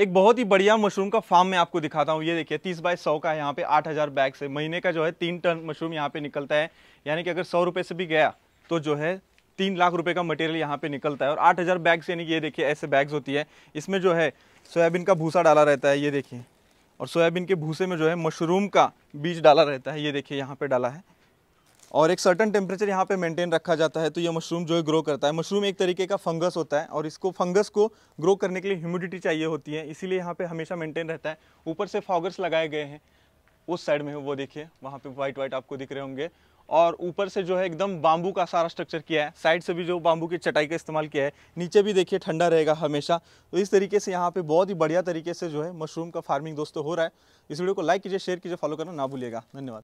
एक बहुत ही बढ़िया मशरूम का फार्म मैं आपको दिखाता हूँ ये देखिए तीस बाय सौ का है यहाँ पे आठ हज़ार बैग से महीने का जो है तीन टन मशरूम यहाँ पे निकलता है यानी कि अगर सौ रुपये से भी गया तो जो है तीन लाख रुपए का मटेरियल यहाँ पे निकलता है और आठ हज़ार बैग्स यानी कि ये देखिए ऐसे बैग्स होती है इसमें जो है सोयाबीन का भूसा डाला रहता है ये देखिए और सोयाबीन के भूसे में जो है मशरूम का बीज डाला रहता है ये देखिए यहाँ पर डाला है और एक सर्टन टेम्परेचर यहाँ पे मेंटेन रखा जाता है तो ये मशरूम जो है ग्रो करता है मशरूम एक तरीके का फंगस होता है और इसको फंगस को ग्रो करने के लिए ह्यूमिडिटी चाहिए होती है इसीलिए यहाँ पे हमेशा मेंटेन रहता है ऊपर से फॉगर्स लगाए गए हैं उस साइड में वो देखिए वहाँ पे व्हाइट व्हाइट आपको दिख रहे होंगे और ऊपर से जो है एकदम बाम्बू का सारा स्ट्रक्चर किया है साइड से भी जो बाम्बू की चटाई का इस्तेमाल किया है नीचे भी देखिए ठंडा रहेगा हमेशा तो इस तरीके से यहाँ पे बहुत ही बढ़िया तरीके से जो है मशरूम का फार्मिंग दोस्तों हो रहा है इस वीडियो को लाइक कीजिए शेयर कीजिए फॉलो करना ना भूलिएगा धन्यवाद